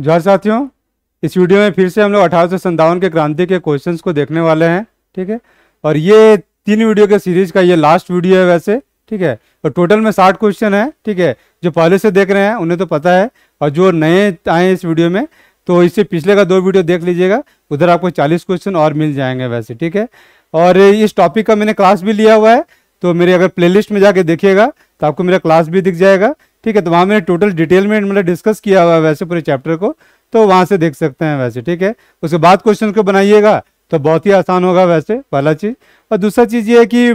जोहर साथियों इस वीडियो में फिर से हम लोग अठारह के क्रांति के क्वेश्चन को देखने वाले हैं ठीक है और ये तीन वीडियो के सीरीज का ये लास्ट वीडियो है वैसे ठीक है और टोटल में साठ क्वेश्चन है ठीक है जो पहले से देख रहे हैं उन्हें तो पता है और जो नए आए इस वीडियो में तो इससे पिछले का दो वीडियो देख लीजिएगा उधर आपको चालीस क्वेश्चन और मिल जाएंगे वैसे ठीक है और इस टॉपिक का मैंने क्लास भी लिया हुआ है तो मेरे अगर प्ले में जाके देखिएगा तो आपको मेरा क्लास भी दिख जाएगा ठीक है तो वहाँ मैंने टोटल डिटेल में मतलब डिस्कस किया हुआ है वैसे पूरे चैप्टर को तो वहाँ से देख सकते हैं वैसे ठीक है उसके बाद क्वेश्चन को बनाइएगा तो बहुत ही आसान होगा वैसे पहला चीज़ और दूसरा चीज़ ये है कि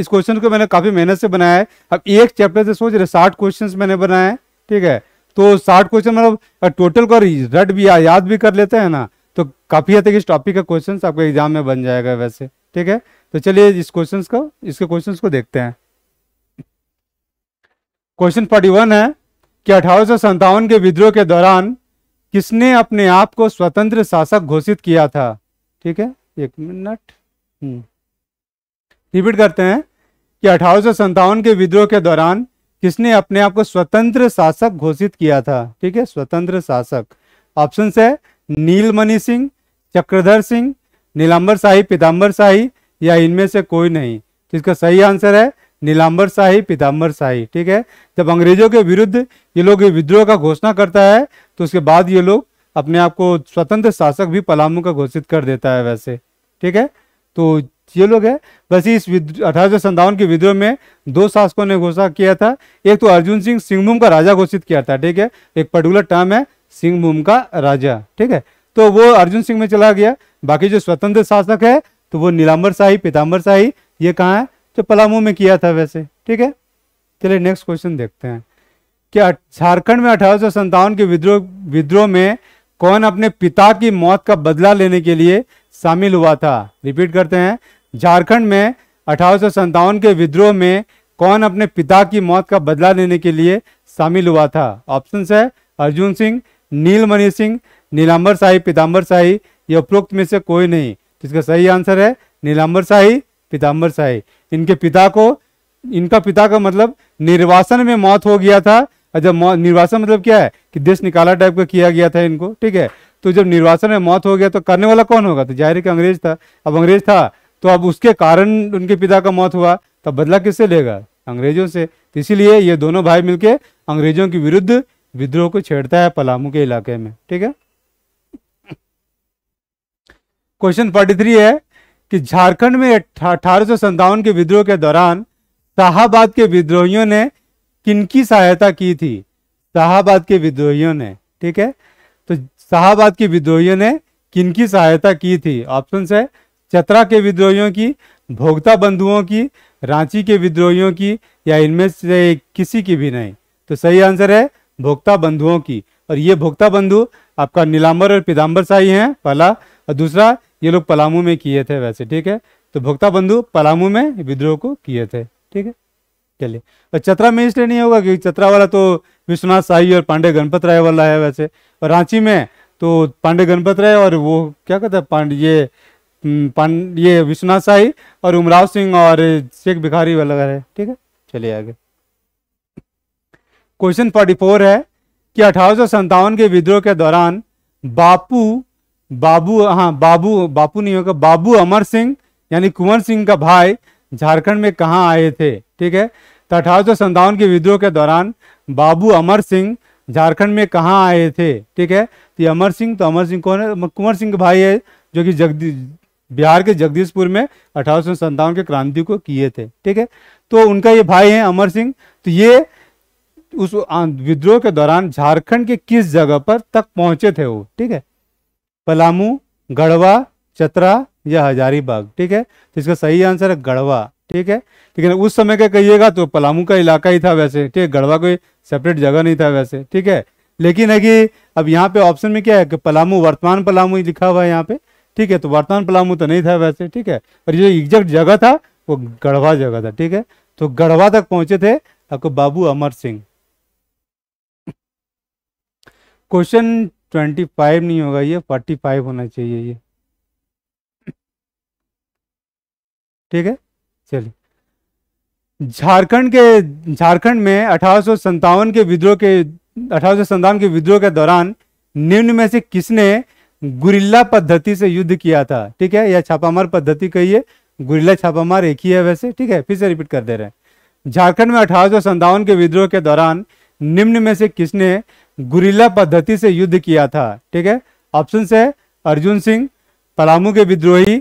इस क्वेश्चन को मैंने काफ़ी मेहनत से बनाया है अब एक चैप्टर से सोच रहे साठ क्वेश्चन मैंने बनाए हैं ठीक है तो साठ क्वेश्चन मतलब टोटल को रट भी याद भी कर लेते हैं ना तो काफ़ी हद तक इस टॉपिक का क्वेश्चन आपका एग्जाम में बन जाएगा वैसे ठीक है तो चलिए इस क्वेश्चन को इसके क्वेश्चन को देखते हैं क्वेश्चन फोर्टी वन है कि अठारह के विद्रोह के दौरान किसने अपने आप को स्वतंत्र शासक घोषित किया था ठीक है एक मिनट रिपीट हम्म। करते हैं कि अठारह के विद्रोह के दौरान किसने अपने आप को स्वतंत्र शासक घोषित किया था ठीक है स्वतंत्र शासक ऑप्शन है नीलमणि सिंह चक्रधर सिंह नीलांबर शाही पीताम्बर शाही या इनमें से कोई नहीं तो इसका सही आंसर है नीलाम्बर शाही पीताम्बर शाही ठीक है जब अंग्रेजों के विरुद्ध ये लोग विद्रोह का घोषणा करता है तो उसके बाद ये लोग अपने आप को स्वतंत्र शासक भी पलामू का घोषित कर देता है वैसे ठीक है तो ये लोग है वैसे इस अठारह के विद्रोह में दो शासकों ने घोषणा किया था एक तो अर्जुन सिंह सिंहभूम का राजा घोषित किया था ठीक है एक पर्टिकुलर टर्म है सिंहभूम का राजा ठीक है तो वो अर्जुन सिंह में चला गया बाकी जो स्वतंत्र शासक है तो वो नीलाम्बर शाही पीताम्बर शाही ये कहाँ है तो पलामू में किया था वैसे ठीक है चलिए नेक्स्ट क्वेश्चन देखते हैं क्या झारखंड में अठारह के विद्रोह विद्रोह में कौन अपने पिता की मौत का बदला लेने के लिए शामिल हुआ था रिपीट करते हैं झारखंड में अठारह के विद्रोह में कौन अपने पिता की मौत का बदला लेने के लिए शामिल हुआ था ऑप्शन है अर्जुन सिंह नीलमणि सिंह नीलांबर शाही पीताम्बर शाही ये उपरोक्त में से कोई नहीं तो इसका सही आंसर है नीलांबर शाही पीताम्बर शाही इनके पिता को इनका पिता का मतलब निर्वासन में मौत हो गया था जब निर्वासन मतलब क्या है कि देश निकाला टाइप का किया गया था इनको ठीक है तो जब निर्वासन में मौत हो गया तो करने वाला कौन होगा तो जाहिर का अंग्रेज था अब अंग्रेज था तो अब उसके कारण उनके पिता का मौत हुआ तब बदला किससे लेगा अंग्रेजों से तो इसीलिए ये दोनों भाई मिलके अंग्रेजों के विरुद्ध विद्रोह को छेड़ता है पलामू के इलाके में ठीक है क्वेश्चन फोर्टी थ्री है कि झारखंड में अठारह था, के विद्रोह के दौरान शाहबाद के विद्रोहियों ने किनकी सहायता की थी शाहबाद के विद्रोहियों ने ठीक है तो शाहबाद के विद्रोहियों ने किनकी सहायता की थी ऑप्शन है चतरा के विद्रोहियों की भोगता बंधुओं की रांची के विद्रोहियों की या इनमें से किसी की भी नहीं तो सही आंसर है भोक्ता बंधुओं की और ये भोक्ता बंधु आपका नीलाम्बर और पिदाम्बर शाही हैं पहला और दूसरा ये लोग पलामू में किए थे वैसे ठीक है तो भोक्ता बंधु पलामू में विद्रोह को किए थे ठीक है चलिए और चतरा में इसलिए नहीं होगा क्योंकि चतरा वाला तो विश्वनाथ शाही और पांडे गणपत राय वाला है वैसे और रांची में तो पांडे गणपत राय और वो क्या कहता है पांडे ये पांड ये विश्वनाथ शाही और उमराव सिंह और शेख भिखारी वाला है ठीक है चलिए आगे क्वेश्चन फोर्टी फोर है कि अठारह के विद्रोह के दौरान बापू बाबू हाँ बाबू बापू नहीं होगा बाबू अमर सिंह यानी कुंवर सिंह का भाई झारखंड में कहाँ आए थे ठीक है तो अठारह सौ के विद्रोह के दौरान बाबू अमर सिंह झारखंड में कहाँ आए थे ठीक है तो ये अमर सिंह तो अमर सिंह कौन है कुंवर सिंह भाई है जो कि जगदी बिहार के जगदीशपुर में अठारह के क्रांति को किए थे ठीक है तो उनका ये भाई है अमर सिंह तो ये उस विद्रोह के दौरान झारखंड के किस जगह पर तक पहुंचे थे वो ठीक है पलामू गढ़वा चतरा या हजारीबाग ठीक है तो इसका सही आंसर है गढ़वा ठीक है लेकिन उस समय का कहिएगा तो पलामू का इलाका ही था वैसे ठीक है गढ़वा कोई सेपरेट जगह नहीं था वैसे ठीक है लेकिन है कि अब यहाँ पे ऑप्शन में क्या है कि पलामू वर्तमान पलामू ही लिखा हुआ है यहाँ पे ठीक है तो वर्तमान पलामू तो नहीं था वैसे ठीक है और ये एग्जैक्ट जगह था वो गढ़वा जगह था ठीक है तो गढ़वा तक पहुंचे थे आपको Babu Amar Singh question twenty five नहीं होगा ये फोर्टी फाइव होना चाहिए ये ठीक है चलिए झारखंड के झारखंड में अठारह के विद्रोह के अठारह के विद्रोह के दौरान निम्न में से किसने गुरिल्ला पद्धति से युद्ध किया था ठीक है या छापामार पद्धति कहिए गुरिल्ला छापामार एक ही है वैसे ठीक है फिर से रिपीट कर दे रहे हैं झारखंड में अठारह के विद्रोह के दौरान निम्न में से किसने गुरीला पद्धति से युद्ध किया था ठीक है ऑप्शन है अर्जुन सिंह पलामू के विद्रोही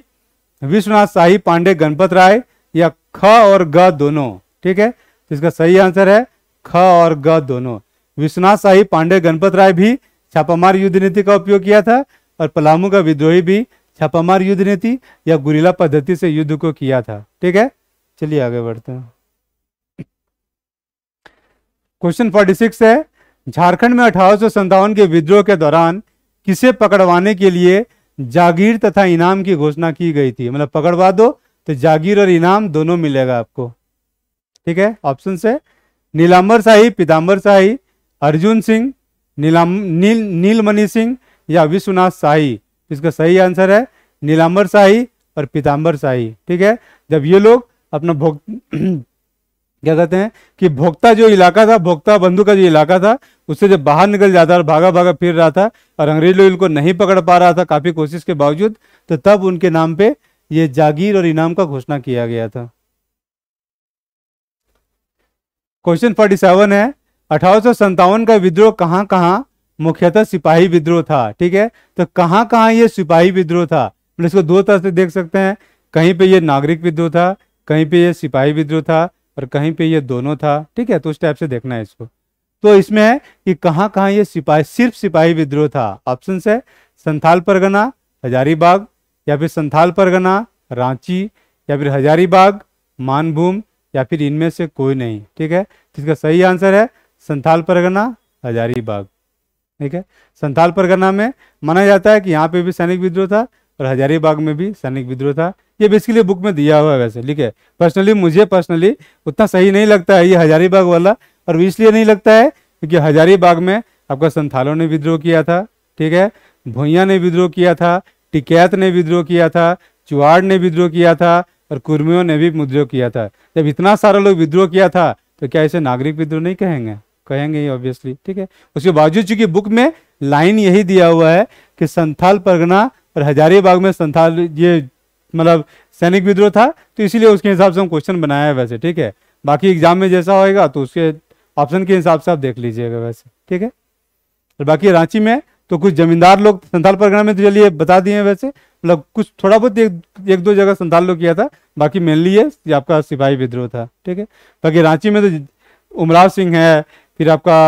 विश्वनाथ शाही पांडे गणपत राय या ख और ग दोनों ठीक है तो इसका सही आंसर है ख और ग दोनों विश्वनाथ शाही पांडे गणपत राय भी छापामार युद्ध नीति का उपयोग किया था और पलामू का विद्रोही भी छापामार युद्ध नीति या गुरीला पद्धति से युद्ध को किया था ठीक है चलिए आगे बढ़ते हैं क्वेश्चन फोर्टी सिक्स है झारखंड में अठारह के विद्रोह के दौरान किसे पकड़वाने के लिए जागीर तथा इनाम की घोषणा की गई थी मतलब पकड़वा दो तो जागीर और इनाम दोनों मिलेगा आपको ठीक है ऑप्शन से नीलांबर शाही पीताम्बर शाही अर्जुन सिंह नीलाम नील नीलमणि सिंह या विश्वनाथ शाही इसका सही आंसर है नीलाम्बर शाही और पीताम्बर शाही ठीक है जब ये लोग अपना भोग क्या कहते हैं कि भोक्ता जो इलाका था भोक्ता बंधु का जो इलाका था उससे जब बाहर निकल जाता और भागा भागा फिर रहा था और अंग्रेज लोग इनको नहीं पकड़ पा रहा था काफ़ी कोशिश के बावजूद तो तब उनके नाम पे ये जागीर और इनाम का घोषणा किया गया था क्वेश्चन फोर्टी सेवन है अठारह का विद्रोह कहाँ कहाँ मुख्यतः सिपाही विद्रोह था ठीक है तो कहाँ कहाँ ये सिपाही विद्रोह था मतलब इसको दो तरह से देख सकते हैं कहीं पे ये नागरिक विद्रोह था कहीं पे ये सिपाही विद्रोह था और कहीं पे ये दोनों था ठीक है तो उस टाइप से देखना है इसको तो इसमें है कि कहाँ कहाँ ये सिपाही सिर्फ सिपाही विद्रोह था ऑप्शन है संथाल परगना हजारीबाग या फिर संथाल परगना रांची या फिर हजारीबाग मानभूम या फिर इनमें से कोई नहीं ठीक है तो इसका सही आंसर है संथाल परगना हजारीबाग ठीक है संथाल परगना में माना जाता है कि यहाँ पे भी सैनिक विद्रोह था और हजारीबाग में भी सैनिक विद्रोह था ये बेसिकली बुक में दिया हुआ है वैसे ठीक है पर्सनली मुझे पर्सनली उतना सही नहीं लगता है ये हजारीबाग वाला और इसलिए नहीं लगता है क्योंकि हजारीबाग में आपका संथालों ने विद्रोह किया था ठीक है भुइया ने विद्रोह किया था टिकैत ने विद्रोह किया था चुआड़ ने विद्रोह किया था और कुर्मियों ने भी विद्रोह किया था जब इतना सारा लोग विद्रोह किया था तो क्या इसे नागरिक विद्रोह नहीं कहेंगे कहेंगे ही ऑब्वियसली ठीक है उसके बावजूद चूंकि बुक में लाइन यही दिया हुआ है कि संथाल परगना और हजारीबाग में संथाल ये मतलब सैनिक विद्रोह था तो इसीलिए उसके हिसाब से हम क्वेश्चन बनाया है वैसे ठीक है बाकी एग्जाम में जैसा होएगा तो उसके ऑप्शन के हिसाब से आप देख लीजिएगा वैसे ठीक है और बाकी रांची में तो कुछ जमींदार लोग संथाल परगना में तो चलिए बता दिए वैसे मतलब कुछ थोड़ा बहुत एक एक दो जगह संथाल लोग किया था बाकी मेनली ये आपका सिपाही विद्रोह था ठीक है बाकी रांची में तो उमराव सिंह है फिर आपका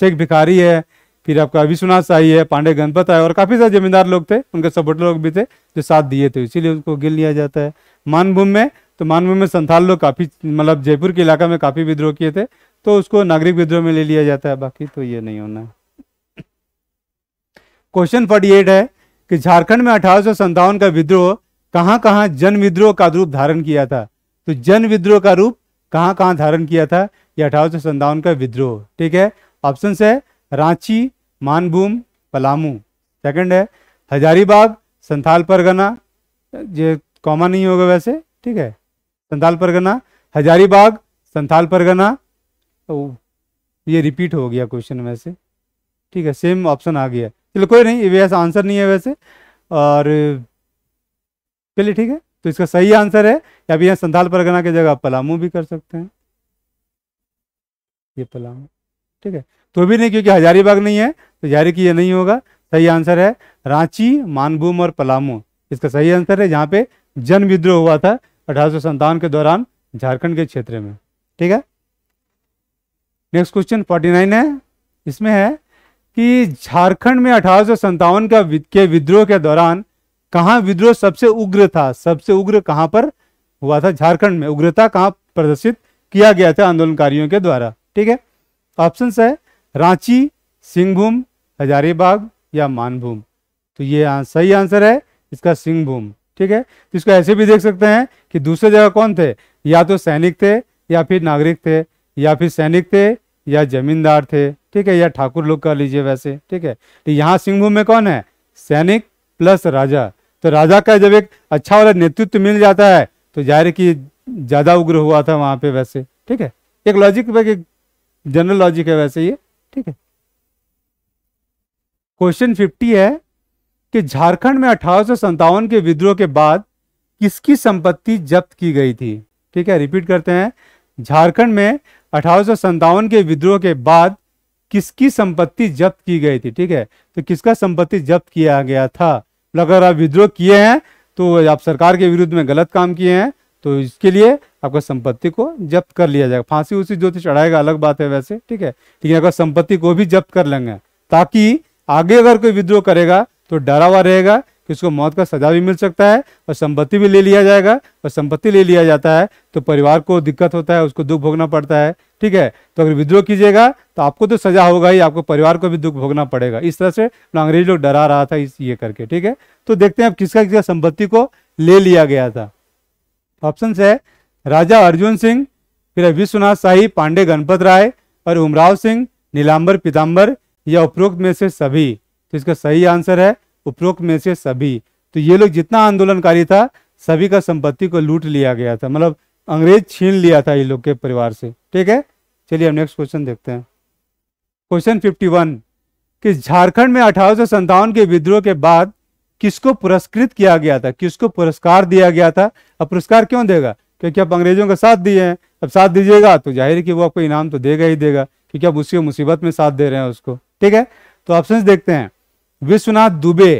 शेख भिखारी है फिर आपका विश्वनाथ शाही है पांडे गणपत है और काफी सारे जमींदार लोग थे उनके सपोर्टर लोग भी थे जो साथ दिए थे इसीलिए उनको गिर लिया जाता है मानभूम में तो मानभूम में संथाल लोग काफी मतलब जयपुर के इलाका में काफी विद्रोह किए थे तो उसको नागरिक विद्रोह में ले लिया जाता है बाकी तो ये नहीं होना क्वेश्चन फोर्टी एट है कि झारखंड में अठारह का विद्रोह कहाँ कहाँ जन विद्रोह का रूप धारण किया था तो जन विद्रोह का रूप कहाँ कहाँ धारण किया था यह अठारह का विद्रोह ठीक है ऑप्शन है रांची मानभूम पलामू सेकंड है हजारीबाग संथाल परगना ये कॉमन नहीं होगा वैसे ठीक है संथाल परगना हजारीबाग संथाल परगना तो ये रिपीट हो गया क्वेश्चन वैसे ठीक है सेम ऑप्शन आ गया चलो कोई नहीं वैसे आंसर नहीं है वैसे और चलिए ठीक है तो इसका सही आंसर है या अभी यहाँ संथाल परगना की जगह पलामू भी कर सकते हैं ये पलामू ठीक है तो भी नहीं क्योंकि हजारीबाग नहीं है तो हजारी की ये नहीं होगा सही आंसर है रांची मानभूम और पलामू इसका सही आंसर है जहाँ पे जन विद्रोह हुआ था अठारह के दौरान झारखंड के क्षेत्र में ठीक है नेक्स्ट क्वेश्चन 49 है इसमें है कि झारखंड में अठारह का के विद्रोह के दौरान कहाँ विद्रोह सबसे उग्र था सबसे उग्र कहां पर हुआ था झारखंड में उग्रता कहां प्रदर्शित किया गया था आंदोलनकारियों के द्वारा ठीक है ऑप्शन है रांची सिंहभूम हजारीबाग या मानभूम तो ये सही आंसर है इसका सिंहभूम ठीक है तो इसको ऐसे भी देख सकते हैं कि दूसरे जगह कौन थे या तो सैनिक थे या फिर नागरिक थे या फिर सैनिक थे या जमींदार थे ठीक है या ठाकुर लोग कर लीजिए वैसे ठीक है तो यहाँ सिंहभूम में कौन है सैनिक प्लस राजा तो राजा का जब एक अच्छा वाला नेतृत्व मिल जाता है तो जाहिर कि ज़्यादा उग्र हुआ था वहां पे वैसे ठीक है एक लॉजिक जनरल लॉजिक है वैसे ये ठीक है क्वेश्चन फिफ्टी है कि झारखंड में अठारह के विद्रोह के बाद किसकी संपत्ति जब्त की गई थी ठीक है रिपीट करते हैं झारखंड में अठारह के विद्रोह के बाद किसकी संपत्ति जब्त की गई थी ठीक है तो किसका संपत्ति जब्त किया गया था मतलब अगर आप विद्रोह किए हैं तो आप सरकार के विरुद्ध में गलत काम किए हैं तो इसके लिए आपका संपत्ति को जब्त कर लिया जाएगा फांसी उसी जो चढ़ाएगा अलग बात है वैसे ठीक है लेकिन अगर संपत्ति को भी जब्त कर लेंगे ताकि आगे अगर कोई विद्रोह करेगा तो डरा हुआ रहेगा कि उसको मौत का सजा भी मिल सकता है और संपत्ति भी ले लिया जाएगा और संपत्ति ले लिया जाता है तो परिवार को दिक्कत होता है उसको दुख भोगना पड़ता है ठीक है तो अगर विद्रोह कीजिएगा तो आपको तो सजा होगा ही आपको परिवार को भी दुख भोगना पड़ेगा इस तरह से अंग्रेज लोग डरा रहा था इस ये करके ठीक है तो देखते हैं अब किसका किसका संपत्ति को ले लिया गया था ऑप्शन है राजा अर्जुन सिंह फिर विश्वनाथ शाही पांडे गणपत राय और उमराव सिंह नीलांबर पीताम्बर या उपरोक्त में से सभी तो इसका सही आंसर है उपरोक्त में से सभी तो ये लोग जितना आंदोलनकारी था सभी का संपत्ति को लूट लिया गया था मतलब अंग्रेज छीन लिया था ये लोग के परिवार से ठीक है चलिए हम नेक्स्ट क्वेश्चन देखते हैं क्वेश्चन 51 कि झारखंड में अठारह के विद्रोह के बाद किसको पुरस्कृत किया गया था किसको पुरस्कार दिया गया था अब पुरस्कार क्यों देगा क्योंकि आप अंग्रेजों का साथ दिए हैं अब साथ दीजिएगा तो जाहिर है कि वो आपको इनाम तो देगा ही देगा क्योंकि आप उसी मुसीबत में साथ दे रहे हैं उसको ठीक है तो ऑप्शन देखते हैं विश्वनाथ दुबे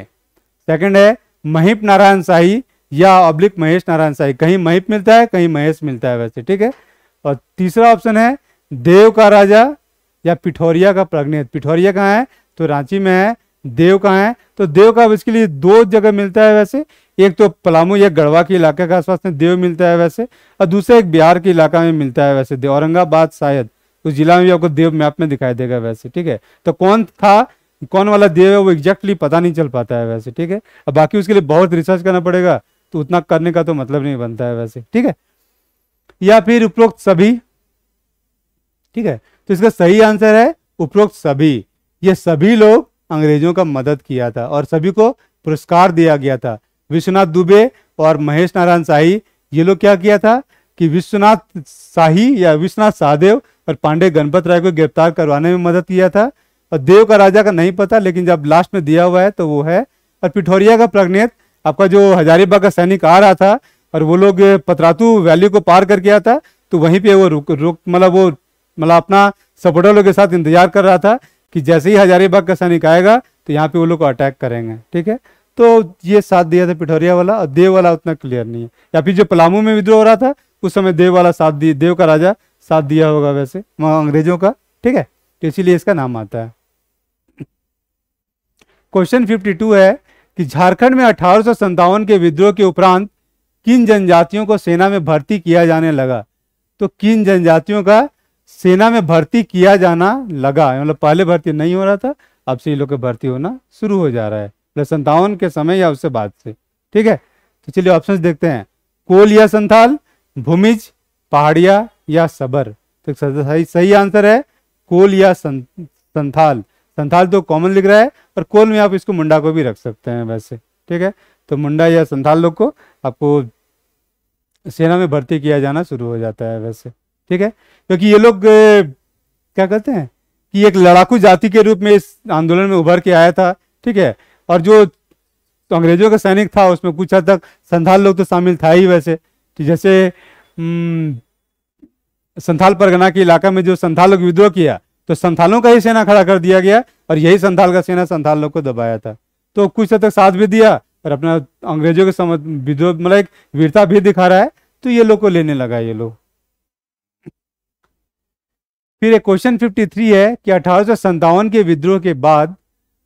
सेकंड है महिप नारायण शाही या अब्लिक महेश नारायण शाही कहीं महिप मिलता है कहीं महेश मिलता है वैसे ठीक है और तीसरा ऑप्शन है देव का राजा या पिठौरिया का प्रज्ञित पिठौरिया कहाँ है तो रांची में है देव कहाँ है तो देव का इसके लिए दो जगह मिलता है वैसे एक तो पलामू या गढ़वा के इलाके के आसपास में देव मिलता है वैसे और दूसरा एक बिहार के इलाका में मिलता है वैसे देव औरंगाबाद शायद उस तो जिला में भी आपको देव मैप में दिखाई देगा वैसे ठीक है तो कौन था कौन वाला देव है वो एग्जैक्टली पता नहीं चल पाता है वैसे ठीक है अब बाकी उसके लिए बहुत रिसर्च करना पड़ेगा तो उतना करने का तो मतलब नहीं बनता है वैसे ठीक है या फिर उपरोक्त सभी ठीक है तो इसका सही आंसर है उपरोक्त सभी ये सभी लोग अंग्रेजों का मदद किया था और सभी को पुरस्कार दिया गया था विश्वनाथ दुबे और महेश नारायण शाही ये लोग क्या किया था कि विश्वनाथ शाही या विश्वनाथ सहदेव और पांडे गणपत राय को गिरफ्तार करवाने में मदद किया था और देव का राजा का नहीं पता लेकिन जब लास्ट में दिया हुआ है तो वो है और पिठौरिया का प्रग्नेत आपका जो हजारीबाग का सैनिक आ रहा था और वो लोग पतरातू वैली को पार करके आया था तो वहीं पे वो रुक रुक मतलब वो मतलब अपना सपोर्टर लोग के साथ इंतजार कर रहा था कि जैसे ही हजारीबाग का सैनिक आएगा तो यहाँ पे वो लोग अटैक करेंगे ठीक है तो ये साथ दिया था पिठौरिया वाला और देव वाला उतना क्लियर नहीं है या फिर जो पलामू में विद्रोह हो रहा था उस समय देव वाला साथ दिए देव का राजा साथ दिया होगा वैसे अंग्रेजों का ठीक है तो इसीलिए इसका नाम आता है क्वेश्चन 52 है कि झारखंड में अठारह के विद्रोह के उपरांत किन जनजातियों को सेना में भर्ती किया जाने लगा तो किन जनजातियों का सेना में भर्ती किया जाना लगा मतलब पहले भर्ती नहीं हो रहा था अब से ये लोग भर्ती होना शुरू हो जा रहा है संतावन के समय या उससे बाद से ठीक है तो चलिए ऑप्शन देखते हैं कोल या संथाल भूमिज पहाड़िया या सबर तो सही सही आंसर है कोल या सं, संथाल संथाल तो कॉमन लिख रहा है और कोल में आप इसको मुंडा को भी रख सकते हैं वैसे ठीक है तो मुंडा या संथाल लोग को आपको सेना में भर्ती किया जाना शुरू हो जाता है वैसे ठीक है क्योंकि ये लोग क्या कहते हैं कि एक लड़ाकू जाति के रूप में इस आंदोलन में उभर के आया था ठीक है और जो तो अंग्रेजों का सैनिक था उसमें कुछ हद तक संथाल लोग तो शामिल था ही वैसे कि जैसे संथाल परगना के इलाका में जो संथाल लोग विद्रोह किया तो संथालों का ही सेना खड़ा कर दिया गया और यही संथाल का सेना संथाल लोग को दबाया था तो कुछ हद तक साथ भी दिया और अपना अंग्रेजों के समझ विद्रोह मतलब एक वीरता भी दिखा रहा है तो ये लोग को लेने लगा ये लोग फिर एक क्वेश्चन थ्री है कि अठारह के विद्रोह के बाद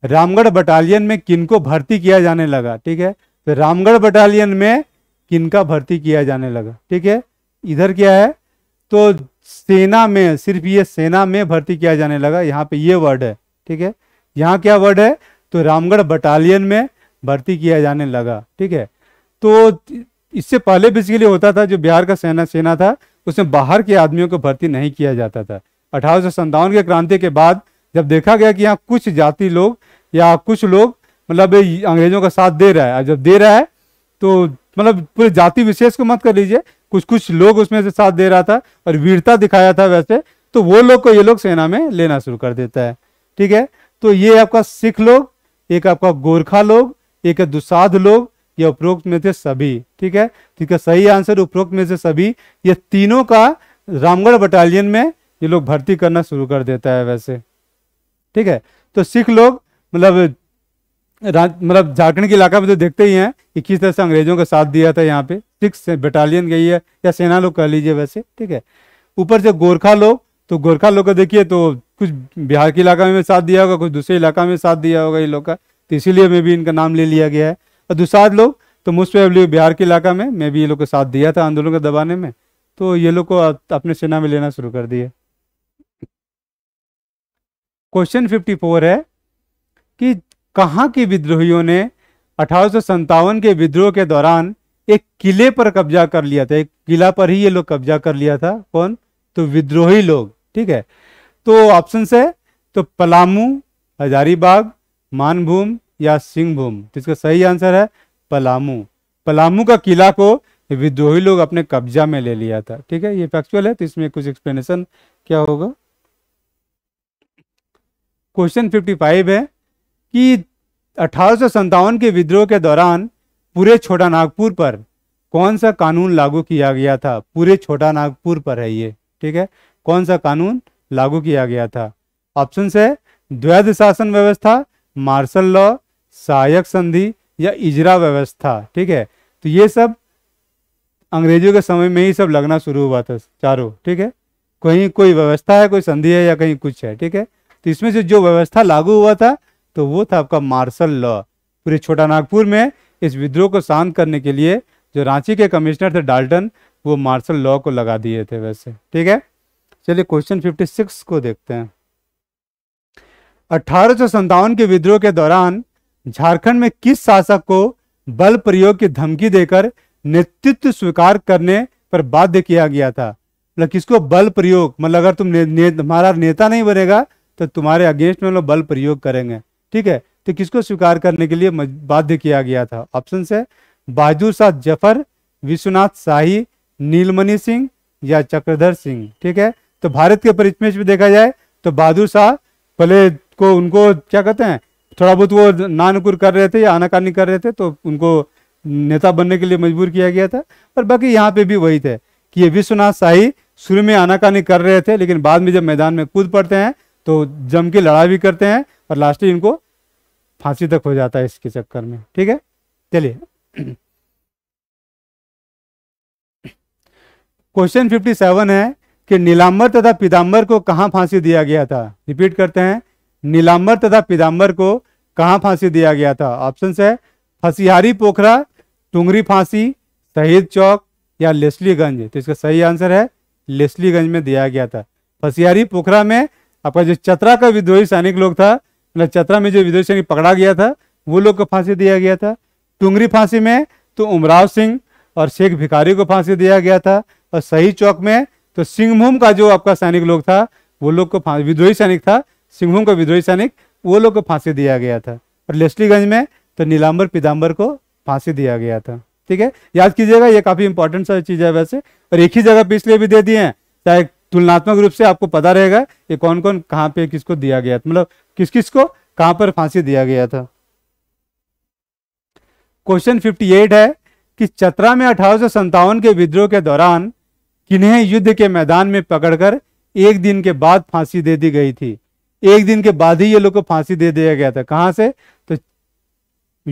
रामगढ़ बटालियन में किनको भर्ती किया जाने लगा ठीक है तो रामगढ़ बटालियन में किनका भर्ती किया जाने लगा ठीक है इधर क्या है तो सेना में सिर्फ ये सेना में भर्ती किया जाने लगा यहाँ पे ये वर्ड है ठीक है यहाँ क्या वर्ड है तो रामगढ़ बटालियन में भर्ती किया जाने लगा ठीक है तो इससे पहले बेसिकली होता था जो बिहार का सेना सेना था उसमें बाहर के आदमियों को भर्ती नहीं किया जाता था अठारह के क्रांति के बाद जब देखा गया कि यहाँ कुछ जाति लोग या कुछ लोग मतलब अंग्रेजों का साथ दे रहा है जब दे रहा है तो मतलब पूरे जाति विशेष को मत कर लीजिए कुछ कुछ लोग उसमें से साथ दे रहा था और वीरता दिखाया था वैसे तो वो लोग को ये लोग सेना में लेना शुरू कर देता है ठीक है तो ये आपका सिख लोग एक आपका गोरखा लोग एक है दुसाध लोग या उपरोक्त में थे सभी ठीक है ठीक तो है सही आंसर उपरोक्त में से सभी ये तीनों का रामगढ़ बटालियन में ये लोग भर्ती करना शुरू कर देता है वैसे ठीक है तो सिख लोग मतलब मतलब झारखंड के इलाका में तो देखते ही हैं कि किस तरह से अंग्रेजों का साथ दिया था यहाँ पे सिक्स बटालियन गई है या सेना लोग कह लीजिए वैसे ठीक है ऊपर से गोरखा लोग तो गोरखा लोग का देखिए तो कुछ बिहार के इलाका में साथ दिया होगा कुछ दूसरे इलाका में साथ दिया होगा ये लोग का तो इसीलिए मैं भी इनका नाम ले लिया गया है और दूसरा लोग तो मोस्ट प्रोबेबली बिहार के इलाका में मैं भी ये लोग का साथ दिया था आंदोलन का दबाने में तो ये लोग को अपने सेना में लेना शुरू कर दिया क्वेश्चन फिफ्टी फोर है कि कहाँ के विद्रोहियों ने अठारह के विद्रोह के दौरान एक किले पर कब्जा कर लिया था एक किला पर ही ये लोग कब्जा कर लिया था कौन तो विद्रोही लोग ठीक है तो ऑप्शन से तो पलामू हजारीबाग मानभूम या सिंहभूम तो इसका सही आंसर है पलामू पलामू का किला को विद्रोही लोग अपने कब्जा में ले लिया था ठीक है ये फैक्चुअल है तो इसमें कुछ एक्सप्लेनेशन क्या होगा क्वेश्चन 55 है कि अठारह के विद्रोह के दौरान पूरे छोटा नागपुर पर कौन सा कानून लागू किया गया था पूरे छोटा नागपुर पर है ये ठीक है कौन सा कानून लागू किया गया था ऑप्शन से द्वैध शासन व्यवस्था मार्शल लॉ सहायक संधि या इजरा व्यवस्था ठीक है तो ये सब अंग्रेजों के समय में ही सब लगना शुरू हुआ था चारों ठीक है कहीं कोई व्यवस्था है कोई संधि है या कहीं कुछ है ठीक है तो इसमें से जो व्यवस्था लागू हुआ था तो वो था आपका मार्शल लॉ पूरे छोटा नागपुर में इस विद्रोह को शांत करने के लिए जो रांची के कमिश्नर थे डाल्टन वो मार्शल लॉ को लगा दिए थे वैसे ठीक है चलिए क्वेश्चन 56 को देखते हैं अठारह के विद्रोह के दौरान झारखंड में किस शासक को बल प्रयोग की धमकी देकर नेतृत्व स्वीकार करने पर बाध्य किया गया था मतलब किसको बल प्रयोग मतलब अगर तुम ने, ने, हमारा नेता नहीं बनेगा तो तुम्हारे अगेंस्ट में लोग बल प्रयोग करेंगे ठीक है तो किसको स्वीकार करने के लिए बाध्य किया गया था ऑप्शन है बहादुर शाह जफर विश्वनाथ शाही नीलमणि सिंह या चक्रधर सिंह ठीक है तो भारत के परिचम में देखा जाए तो बहादुर शाह पहले को उनको क्या कहते हैं थोड़ा बहुत वो नानकुर कर रहे थे या आनाकानी कर रहे थे तो उनको नेता बनने के लिए मजबूर किया गया था और बाकी यहाँ पे भी वही थे कि ये विश्वनाथ शाही शुरू में आनाकानी कर रहे थे लेकिन बाद में जब मैदान में कूद पड़ते हैं तो जम के लड़ाई भी करते हैं और लास्ट इनको फांसी तक हो जाता है इसके चक्कर में ठीक है चलिए क्वेश्चन फिफ्टी सेवन है कि नीलाम्बर तथा पीताम्बर को कहा फांसी दिया गया था रिपीट करते हैं नीलाम्बर तथा पीताम्बर को कहा फांसी दिया गया था ऑप्शन है फसीहारी पोखरा टुंगरी फांसी शहीद चौक या लेस्लीगंज तो इसका सही आंसर है लेस्लीगंज में दिया गया था फसीहारी पोखरा में आपका जो चतरा का विद्रोही सैनिक लोग था चतरा में जो विदुषी पकड़ा गया था वो लोग को फांसी दिया गया था टुंगरी फांसी में तो उमराव सिंह और शेख भिखारी को फांसी दिया गया था और सही चौक में तो सिंहभूम का जो आपका सैनिक लोग था वो लोग को विद्रोही सैनिक था सिंहभूम का विद्रोही सैनिक वो लोग को फांसी दिया गया था और लेस्लीगंज में तो नीलाम्बर पिदाम्बर को फांसी दिया गया था ठीक है याद कीजिएगा ये काफ़ी इंपॉर्टेंट सारी चीज़ है वैसे और एक ही जगह पिछले भी दे दिए हैं चाहे तुलनात्मक रूप से आपको पता रहेगा कि कौन कौन कहाँ पे किसको दिया गया मतलब किस किस को कहाँ पर फांसी दिया गया था क्वेश्चन 58 है कि चतरा में अठारह के विद्रोह के दौरान किन्हें युद्ध के मैदान में पकड़कर एक दिन के बाद फांसी दे दी गई थी एक दिन के बाद ही ये लोग को फांसी दे दिया गया था कहाँ से तो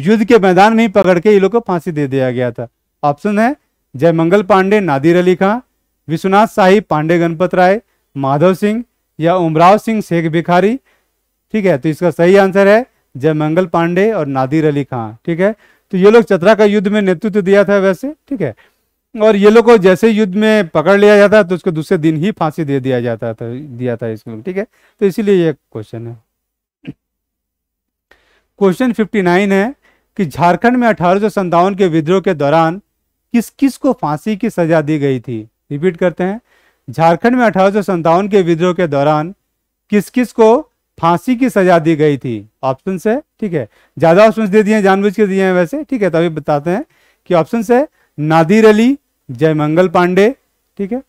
युद्ध के मैदान में ही पकड़ के ये लोग को फांसी दे दिया गया था ऑप्शन है जयमंगल पांडे नादिर अली खां विश्वनाथ शाही पांडे गणपत राय माधव सिंह या उमराव सिंह शेख भिखारी ठीक है तो इसका सही आंसर है जयमंगल पांडे और नादिर अली खां ठीक है तो ये लोग चतरा का युद्ध में नेतृत्व दिया था वैसे ठीक है और ये लोग को जैसे युद्ध में पकड़ लिया जाता है तो उसको दूसरे दिन ही फांसी दे दिया जाता था दिया था इसमें ठीक है तो इसीलिए ये क्वेश्चन है क्वेश्चन 59 है कि झारखंड में अठारह के विद्रोह के दौरान किस किस को फांसी की सजा दी गई थी रिपीट करते हैं झारखंड में अठारह के विद्रोह के दौरान किस किस को फांसी की सजा दी गई थी ऑप्शन से ठीक है ज्यादा ऑप्शन दे दिए जानबूझ के दिए हैं वैसे ठीक है तभी बताते हैं कि ऑप्शन से नादिर अली जयमंगल पांडे ठीक है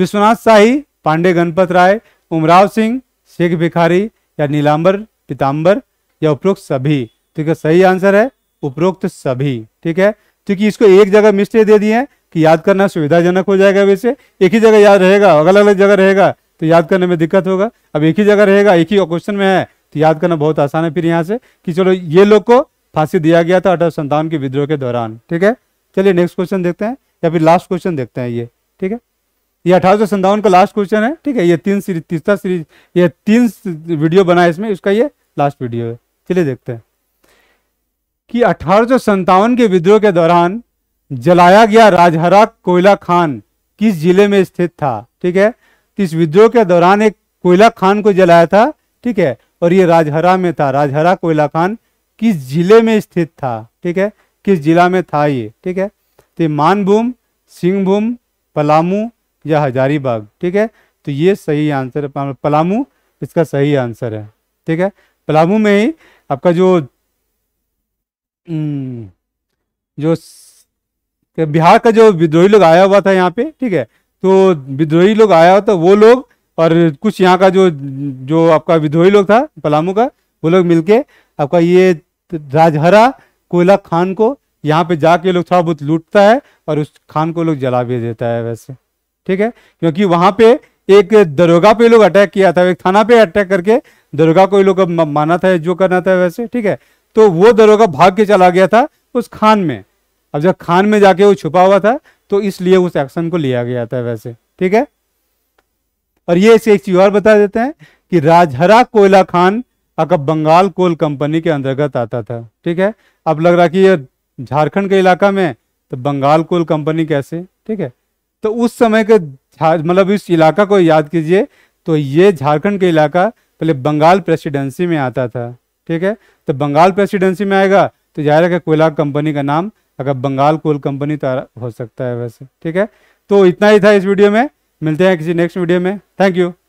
विश्वनाथ शाही पांडे गणपत राय उमराव सिंह शेख भिखारी या नीलांबर पीताम्बर या उपरोक्त सभी ठीक तो है सही आंसर है उपरोक्त सभी ठीक है क्योंकि इसको एक जगह मिस्टेक दे दिए हैं कि याद करना सुविधाजनक हो जाएगा वैसे एक ही जगह याद रहेगा अलग अलग जगह रहेगा तो याद करने में दिक्कत होगा अब एक ही जगह रहेगा एक ही क्वेश्चन में है तो याद करना बहुत आसान है फिर यहाँ से कि चलो ये लोग को फांसी दिया गया था अठारह संतावन के विद्रोह के दौरान ठीक है चलिए नेक्स्ट क्वेश्चन देखते हैं या फिर लास्ट क्वेश्चन देखते हैं ये ठीक है ये अठारह सौ का लास्ट क्वेश्चन है ठीक है ये तीन सीरीज तीसरा सीरीज ये तीन वीडियो बना है इसमें इसका ये लास्ट वीडियो है चलिए देखते हैं कि अठारह के विद्रोह के दौरान जलाया गया राजहरा कोयला खान किस जिले में स्थित था ठीक है तो इस विद्रोह के दौरान एक कोयला खान को जलाया था ठीक है और ये राजहरा में था राजहरा कोयला खान किस जिले में स्थित था ठीक है किस जिला में था ये ठीक है तो मानभूम सिंहभूम पलामू या हजारीबाग ठीक है तो ये सही आंसर है पलामू इसका सही आंसर है ठीक है पलामू में ही आपका जो हम्म। जो बिहार का जो विद्रोही लोग आया हुआ था यहाँ पे ठीक है तो विद्रोही लोग आया हुआ था वो लोग और कुछ यहाँ का जो जो आपका विद्रोही लोग था पलामू का वो लोग मिलके आपका ये राजहरा कोयला खान को यहाँ पे जाके लोग थोड़ा बहुत लूटता है और उस खान को लोग जला भी देता है वैसे ठीक है क्योंकि वहाँ पे एक दरोगा पे लोग अटैक किया था एक थाना पे अटैक करके दरोगा को लोग माना था जो करना था वैसे ठीक है तो वो दरोगा भाग के चला गया था उस खान में अब जब खान में जाके वो छुपा हुआ था तो इसलिए उस एक्शन को लिया गया था वैसे ठीक है और ये इसे एक चीज और बता देते हैं कि राजहरा कोयला खान अगर बंगाल कोल कंपनी के अंतर्गत आता था ठीक है अब लग रहा कि ये झारखंड के इलाका में तो बंगाल कोल कंपनी कैसे ठीक है तो उस समय के मतलब इस इलाका को याद कीजिए तो ये झारखंड के इलाका पहले बंगाल प्रेसिडेंसी में आता था ठीक है तो बंगाल प्रेसिडेंसी में आएगा तो जाहिर है कोयला कंपनी का नाम अगर बंगाल कोल कंपनी तो हो सकता है वैसे ठीक है तो इतना ही था इस वीडियो में मिलते हैं किसी नेक्स्ट वीडियो में थैंक यू